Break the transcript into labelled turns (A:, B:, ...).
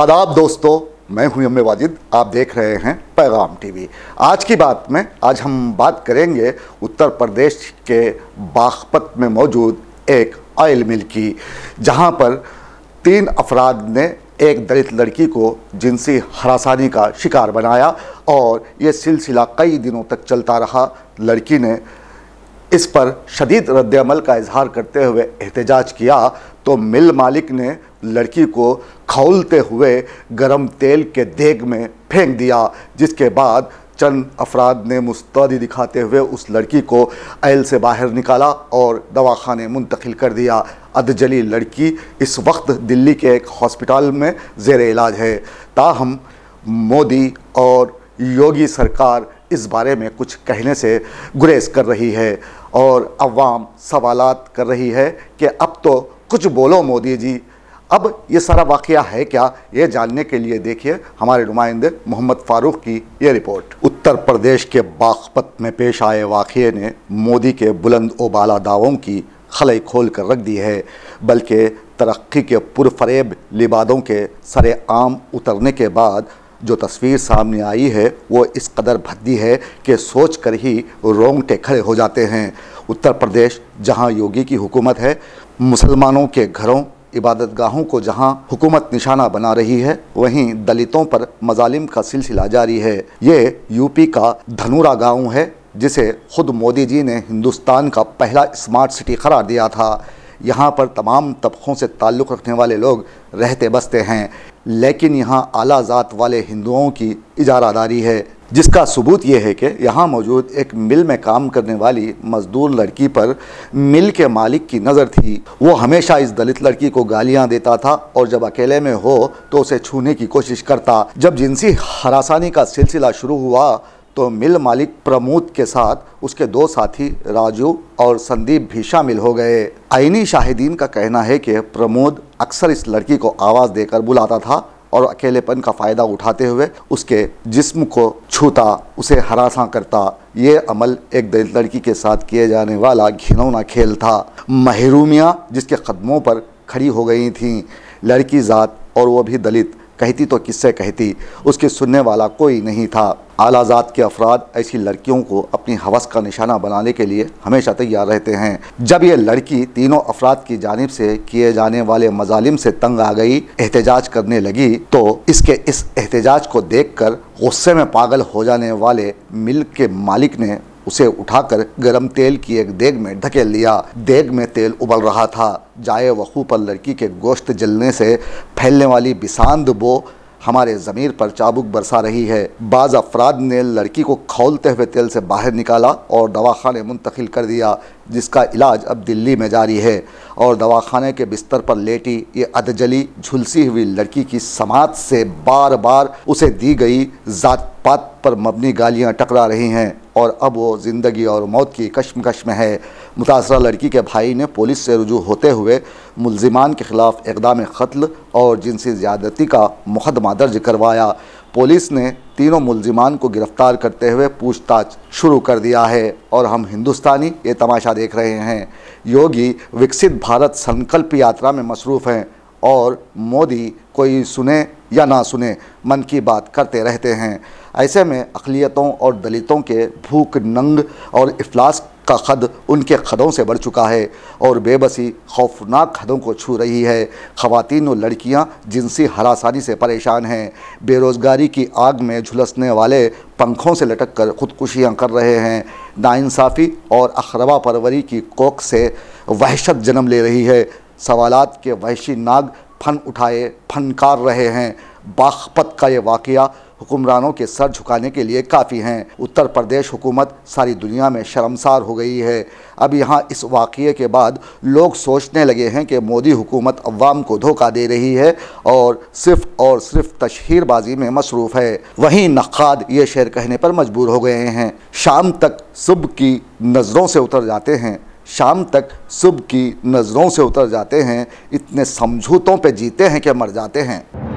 A: आदाब दोस्तों मैं हूं अम्मे वाजिद आप देख रहे हैं पैगाम टीवी आज की बात में आज हम बात करेंगे उत्तर प्रदेश के बागपत में मौजूद एक ऑयल मिल की जहां पर तीन अफराद ने एक दलित लड़की को जिनसी हरासानी का शिकार बनाया और ये सिलसिला कई दिनों तक चलता रहा लड़की ने इस पर शदीद रद्दमल का इजहार करते हुए एहतजाज किया तो मिल मालिक ने लड़की को खौलते हुए गरम तेल के देग में फेंक दिया जिसके बाद चंद अफराद ने मुस्तदी दिखाते हुए उस लड़की को ऐल से बाहर निकाला और दवाखाने मुंतकिल कर दिया अदजली लड़की इस वक्त दिल्ली के एक हॉस्पिटल में जेर इलाज है ताहम मोदी और योगी सरकार इस बारे में कुछ कहने से गुरेज कर रही है और अवाम सवालात कर रही है कि अब तो कुछ बोलो मोदी जी अब ये सारा वाक़ है क्या ये जानने के लिए देखिए हमारे नुमाइंदे मोहम्मद फारूक की ये रिपोर्ट उत्तर प्रदेश के बागपत में पेश आए वाक़े ने मोदी के बुलंद उबाला दावों की खलई खोल कर रख दी है बल्कि तरक्की के पुरफरेब लिबादों के सरे आम उतरने के बाद जो तस्वीर सामने आई है वो इस कदर भद्दी है कि सोच कर ही रोंगटे खड़े हो जाते हैं उत्तर प्रदेश जहां योगी की हुकूमत है मुसलमानों के घरों इबादत गाहों को जहां हुकूमत निशाना बना रही है वहीं दलितों पर मजालिम का सिलसिला जारी है ये यूपी का धनूरा गांव है जिसे खुद मोदी जी ने हिंदुस्तान का पहला स्मार्ट सिटी करार दिया था यहाँ पर तमाम तबकों से ताल्लुक़ रखने वाले लोग रहते बसते हैं लेकिन यहाँ आला ज़ात वाले हिंदुओं की इजारादारी है जिसका सबूत यह है कि यहाँ मौजूद एक मिल में काम करने वाली मजदूर लड़की पर मिल के मालिक की नज़र थी वो हमेशा इस दलित लड़की को गालियाँ देता था और जब अकेले में हो तो उसे छूने की कोशिश करता जब जिनसी हरासानी का सिलसिला शुरू हुआ तो मिल मालिक प्रमोद के साथ उसके दो साथी राजू और संदीप भी शामिल हो गए आइनी शाहिदीन का कहना है कि प्रमोद अक्सर इस लड़की को आवाज़ देकर बुलाता था और अकेलेपन का फ़ायदा उठाते हुए उसके जिस्म को छूता उसे हरासा करता ये अमल एक दलित लड़की के साथ किए जाने वाला घिनौना खेल था महरूमियाँ जिसके कदमों पर खड़ी हो गई थीं लड़की ज़ात और वह भी दलित कहती तो किससे कहती उसके सुनने वाला कोई नहीं था जात के अफराद ऐसी लड़कियों को अपनी हवस का निशाना बनाने के लिए हमेशा तैयार रहते हैं जब ये लड़की तीनों अफराद की जानब से किए जाने वाले मजालिम से तंग आ गई एहतजाज करने लगी तो इसके इस एहतजाज को देख कर गुस्से में पागल हो जाने वाले मिल्क के मालिक ने उसे उठाकर गरम तेल की एक देग में ढकेल लिया देग में तेल उबल रहा था जाए वखू पर लड़की के गोश्त जलने से फैलने वाली बिसांद बो हमारे ज़मीर पर चाबुक बरसा रही है बाज़ अफराद ने लड़की को खोलते हुए तेल से बाहर निकाला और दवाखाने मुंतकिल कर दिया जिसका इलाज अब दिल्ली में जारी है और दवाखाने के बिस्तर पर लेटी ये अधजली झुलसी हुई लड़की की समाज से बार बार उसे दी गई ज़ात पात पर मबनी गालियाँ टकरा रही हैं और अब वो ज़िंदगी और मौत की कश्मकश में है मुतासर लड़की के भाई ने पुलिस से रजू होते हुए मुलजिमान के ख़िलाफ़ इकदाम कत्ल और जिनसी ज़्यादती का मुकदमा दर्ज करवाया पुलिस ने तीनों मुलजिमान को गिरफ़्तार करते हुए पूछताछ शुरू कर दिया है और हम हिंदुस्तानी ये तमाशा देख रहे हैं योगी विकसित भारत संकल्प यात्रा में मसरूफ़ हैं और मोदी कोई सुने या ना सुने मन की बात करते रहते हैं ऐसे में अकलीतों और दलितों के भूख नंग और अफलास का खद उनके खदों से बढ़ चुका है और बेबसी खौफनाक खदों को छू रही है ख़वान और लड़कियां जिनसी हरासानी से परेशान हैं बेरोज़गारी की आग में झुलसने वाले पंखों से लटक कर ख़ुदकुशियाँ कर रहे हैं नाइंसाफ़ी और अखरबा परवरी की कोख से वहशत जन्म ले रही है सवालात के वहशी नाग फन उठाए फनकार रहे हैं बाखपत का ये वाक़ हुक्मरानों के सर झुकाने के लिए काफ़ी हैं उत्तर प्रदेश हुकूमत सारी दुनिया में शर्मसार हो गई है अब यहाँ इस वाक़े के बाद लोग सोचने लगे हैं कि मोदी हुकूमत अवाम को धोखा दे रही है और सिर्फ और सिर्फ तशहरबाजी में मसरूफ़ है वहीं नक़ाद ये शेर कहने पर मजबूर हो गए हैं शाम तक सुबह की नज़रों से उतर जाते हैं शाम तक सुबह की नज़रों से उतर जाते हैं इतने समझौतों पे जीते हैं कि मर जाते हैं